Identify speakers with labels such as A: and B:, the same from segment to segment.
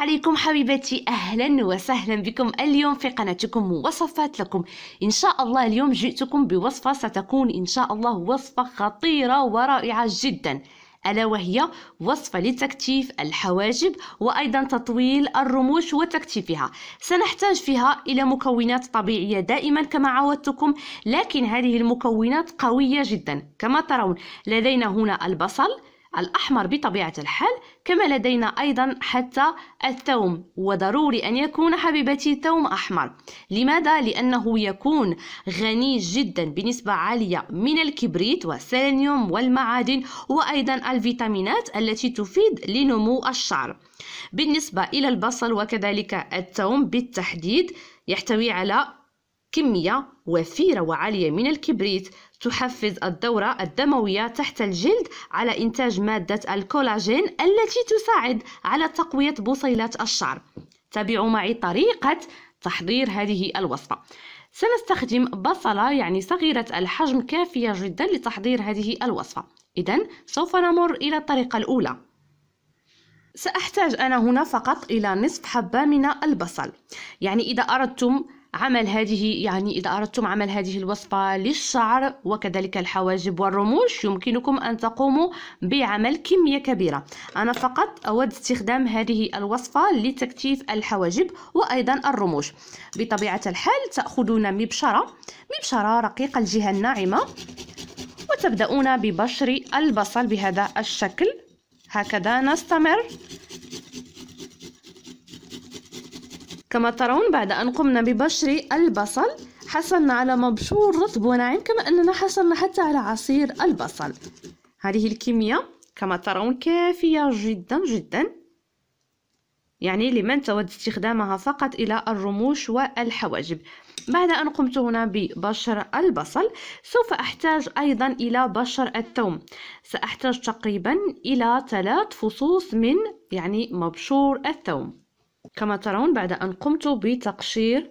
A: عليكم حبيباتي اهلا وسهلا بكم اليوم في قناتكم وصفات لكم ان شاء الله اليوم جئتكم بوصفه ستكون ان شاء الله وصفه خطيره ورائعه جدا ألا وهي وصفة لتكتيف الحواجب وأيضا تطويل الرموش وتكتيفها سنحتاج فيها إلى مكونات طبيعية دائما كما عودتكم لكن هذه المكونات قوية جدا كما ترون لدينا هنا البصل الأحمر بطبيعة الحال كما لدينا أيضا حتى الثوم وضروري أن يكون حبيبتي ثوم أحمر لماذا؟ لأنه يكون غني جدا بنسبة عالية من الكبريت والسيلينيوم والمعادن وأيضا الفيتامينات التي تفيد لنمو الشعر بالنسبة إلى البصل وكذلك الثوم بالتحديد يحتوي على كمية وفيرة وعالية من الكبريت تحفز الدورة الدموية تحت الجلد على إنتاج مادة الكولاجين التي تساعد على تقوية بصيلات الشعر تابعوا معي طريقة تحضير هذه الوصفة سنستخدم بصلة يعني صغيرة الحجم كافية جدا لتحضير هذه الوصفة إذا سوف نمر إلى الطريقة الأولى سأحتاج أنا هنا فقط إلى نصف حبة من البصل يعني إذا أردتم عمل هذه يعني إذا أردتم عمل هذه الوصفة للشعر وكذلك الحواجب والرموش يمكنكم أن تقوموا بعمل كمية كبيرة أنا فقط أود استخدام هذه الوصفة لتكتيف الحواجب وأيضا الرموش بطبيعة الحال تأخذون مبشرة مبشرة رقيقة الجهة الناعمة وتبدأون ببشر البصل بهذا الشكل هكذا نستمر كما ترون بعد أن قمنا ببشر البصل حصلنا على مبشور رطب وناعم كما أننا حصلنا حتى على عصير البصل هذه الكمية كما ترون كافية جدا جدا يعني لمن تود استخدامها فقط إلى الرموش والحواجب بعد أن قمت هنا ببشر البصل سوف أحتاج أيضا إلى بشر الثوم سأحتاج تقريبا إلى ثلاث فصوص من يعني مبشور الثوم كما ترون بعد أن قمت بتقشير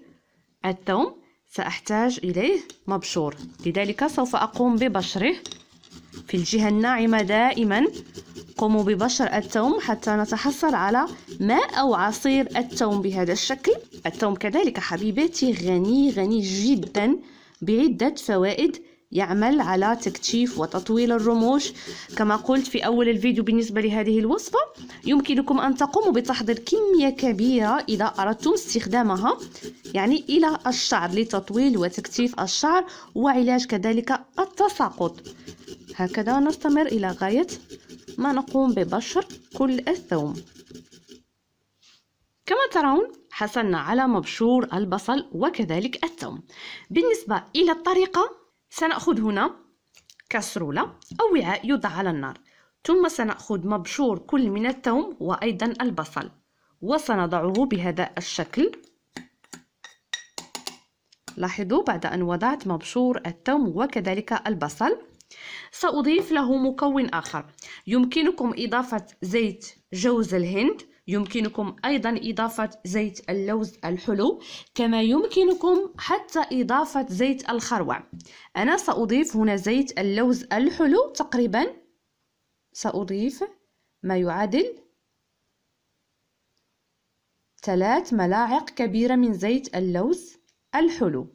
A: الثوم سأحتاج إليه مبشور لذلك سوف أقوم ببشره في الجهة الناعمة دائما قوموا ببشر الثوم حتى نتحصل على ماء أو عصير الثوم بهذا الشكل الثوم كذلك حبيباتي غني غني جدا بعدة فوائد يعمل على تكتيف وتطويل الرموش كما قلت في أول الفيديو بالنسبة لهذه الوصفة يمكنكم أن تقوموا بتحضير كمية كبيرة إذا أردتم استخدامها يعني إلى الشعر لتطويل وتكتيف الشعر وعلاج كذلك التساقط هكذا نستمر إلى غاية ما نقوم ببشر كل الثوم كما ترون حصلنا على مبشور البصل وكذلك الثوم بالنسبة إلى الطريقة سنأخذ هنا كسرولة أو وعاء يوضع على النار ثم سنأخذ مبشور كل من الثوم وأيضا البصل وسنضعه بهذا الشكل لاحظوا بعد أن وضعت مبشور الثوم وكذلك البصل سأضيف له مكون آخر يمكنكم إضافة زيت جوز الهند يمكنكم أيضا إضافة زيت اللوز الحلو كما يمكنكم حتى إضافة زيت الخروع أنا سأضيف هنا زيت اللوز الحلو تقريبا سأضيف ما يعادل ثلاث ملاعق كبيرة من زيت اللوز الحلو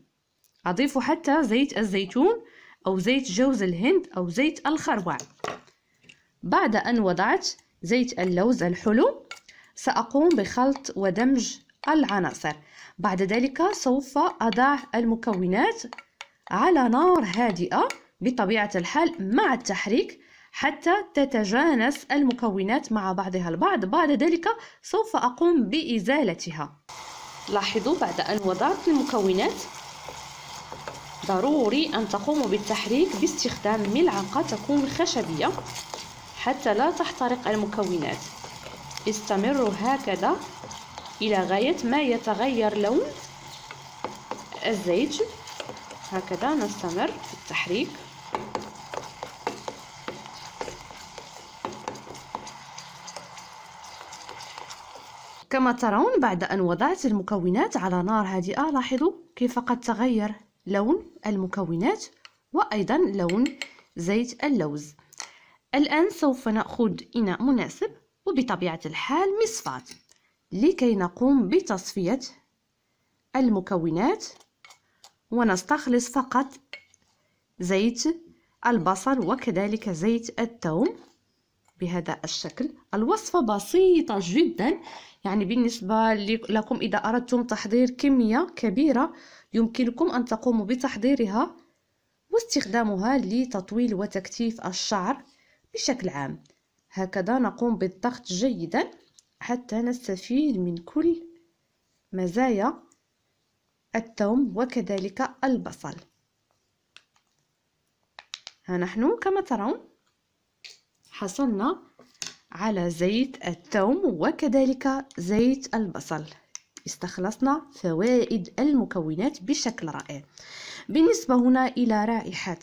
A: أضيف حتى زيت الزيتون أو زيت جوز الهند أو زيت الخروع بعد أن وضعت زيت اللوز الحلو سأقوم بخلط ودمج العناصر بعد ذلك سوف أضع المكونات على نار هادئة بطبيعة الحال مع التحريك حتى تتجانس المكونات مع بعضها البعض بعد ذلك سوف أقوم بإزالتها لاحظوا بعد أن وضعت المكونات ضروري أن تقوموا بالتحريك باستخدام ملعقة تكون خشبية حتى لا تحترق المكونات استمروا هكذا إلى غاية ما يتغير لون الزيت هكذا نستمر في التحريك كما ترون بعد أن وضعت المكونات على نار هادئة لاحظوا كيف قد تغير لون المكونات وأيضا لون زيت اللوز الآن سوف نأخذ إناء مناسب بطبيعة الحال مصفاة لكي نقوم بتصفية المكونات ونستخلص فقط زيت البصل وكذلك زيت الثوم بهذا الشكل الوصفة بسيطة جدا يعني بالنسبة لكم إذا أردتم تحضير كمية كبيرة يمكنكم أن تقوموا بتحضيرها واستخدامها لتطويل وتكثيف الشعر بشكل عام هكذا نقوم بالضغط جيدا حتى نستفيد من كل مزايا الثوم وكذلك البصل ها نحن كما ترون حصلنا على زيت الثوم وكذلك زيت البصل استخلصنا فوائد المكونات بشكل رائع بالنسبة هنا إلى رائحة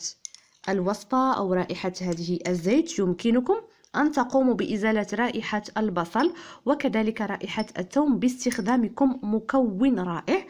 A: الوصفة أو رائحة هذه الزيت يمكنكم أن تقوموا بإزالة رائحة البصل وكذلك رائحة الثوم باستخدامكم مكون رائع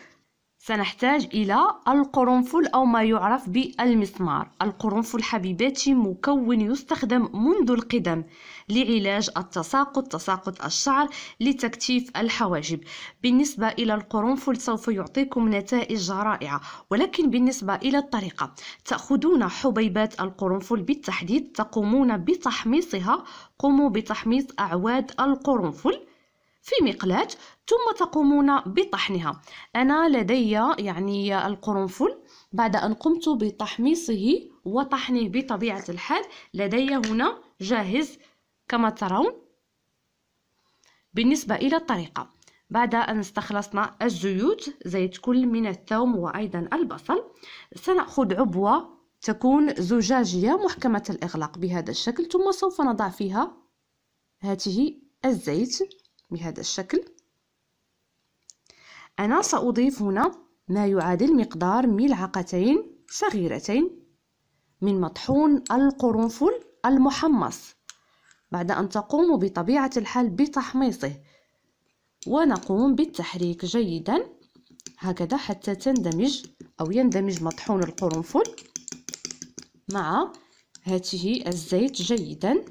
A: سنحتاج إلى القرنفل أو ما يعرف بالمسمار القرنفل حبيباتي مكون يستخدم منذ القدم لعلاج التساقط تساقط الشعر لتكتيف الحواجب بالنسبة إلى القرنفل سوف يعطيكم نتائج رائعة ولكن بالنسبة إلى الطريقة تأخذون حبيبات القرنفل بالتحديد تقومون بتحميصها قوموا بتحميص أعواد القرنفل في مقلاة ثم تقومون بطحنها أنا لدي يعني القرنفل بعد أن قمت بتحميصه وطحنه بطبيعة الحال لدي هنا جاهز كما ترون بالنسبة إلى الطريقة بعد أن استخلصنا الزيوت زيت كل من الثوم وأيضا البصل سنأخذ عبوة تكون زجاجية محكمة الإغلاق بهذا الشكل ثم سوف نضع فيها هاته الزيت بهذا الشكل أنا سأضيف هنا ما يعادل مقدار ملعقتين صغيرتين من مطحون القرنفل المحمص بعد أن تقوم بطبيعة الحال بتحميصه ونقوم بالتحريك جيدا هكذا حتى تندمج أو يندمج مطحون القرنفل مع هاته الزيت جيداً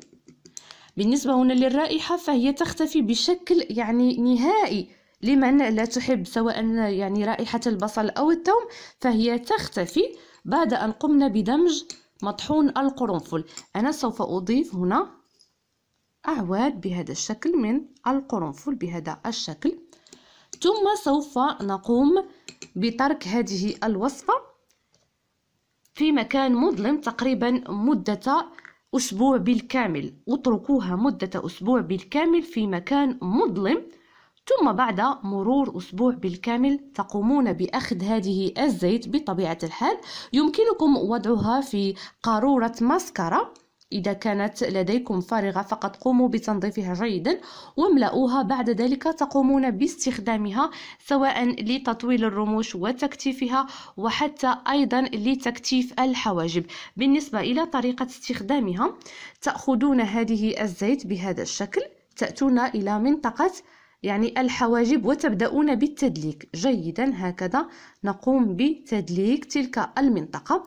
A: بالنسبة هنا للرائحة فهي تختفي بشكل يعني نهائي لمن لا تحب سواء يعني رائحة البصل أو الثوم فهي تختفي بعد أن قمنا بدمج مطحون القرنفل أنا سوف أضيف هنا أعواد بهذا الشكل من القرنفل بهذا الشكل ثم سوف نقوم بترك هذه الوصفة في مكان مظلم تقريبا مدة أسبوع بالكامل اتركوها مدة أسبوع بالكامل في مكان مظلم ثم بعد مرور أسبوع بالكامل تقومون بأخذ هذه الزيت بطبيعة الحال يمكنكم وضعها في قارورة ماسكارا إذا كانت لديكم فارغة فقط قوموا بتنظيفها جيدا واملأوها بعد ذلك تقومون باستخدامها سواء لتطويل الرموش وتكتيفها وحتى أيضا لتكتيف الحواجب بالنسبة إلى طريقة استخدامها تأخذون هذه الزيت بهذا الشكل تأتون إلى منطقة يعني الحواجب وتبدأون بالتدليك جيدا هكذا نقوم بتدليك تلك المنطقة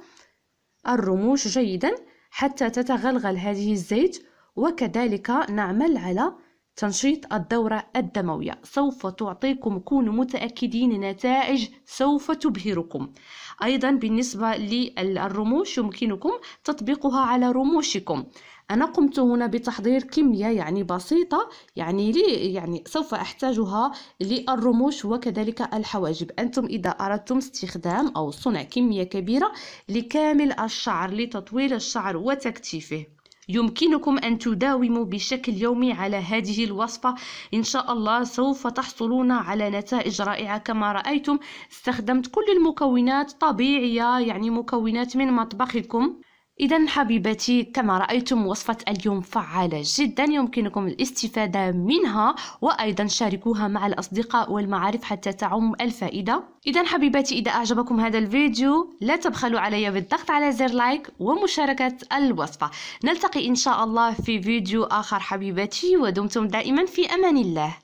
A: الرموش جيدا حتى تتغلغل هذه الزيت وكذلك نعمل على تنشيط الدورة الدموية سوف تعطيكم كونوا متأكدين نتائج سوف تبهركم أيضا بالنسبة للرموش يمكنكم تطبيقها على رموشكم أنا قمت هنا بتحضير كمية يعني بسيطة يعني لي يعني سوف أحتاجها للرموش وكذلك الحواجب أنتم إذا أردتم استخدام أو صنع كمية كبيرة لكامل الشعر لتطويل الشعر وتكتيفه يمكنكم أن تداوموا بشكل يومي على هذه الوصفة إن شاء الله سوف تحصلون على نتائج رائعة كما رأيتم استخدمت كل المكونات طبيعية يعني مكونات من مطبخكم إذا حبيباتي كما رأيتم وصفة اليوم فعالة جدا يمكنكم الاستفادة منها وأيضا شاركوها مع الأصدقاء والمعارف حتى تعم الفائدة إذا حبيباتي إذا أعجبكم هذا الفيديو لا تبخلوا علي بالضغط على زر لايك ومشاركة الوصفة نلتقي إن شاء الله في فيديو آخر حبيباتي ودمتم دائما في أمان الله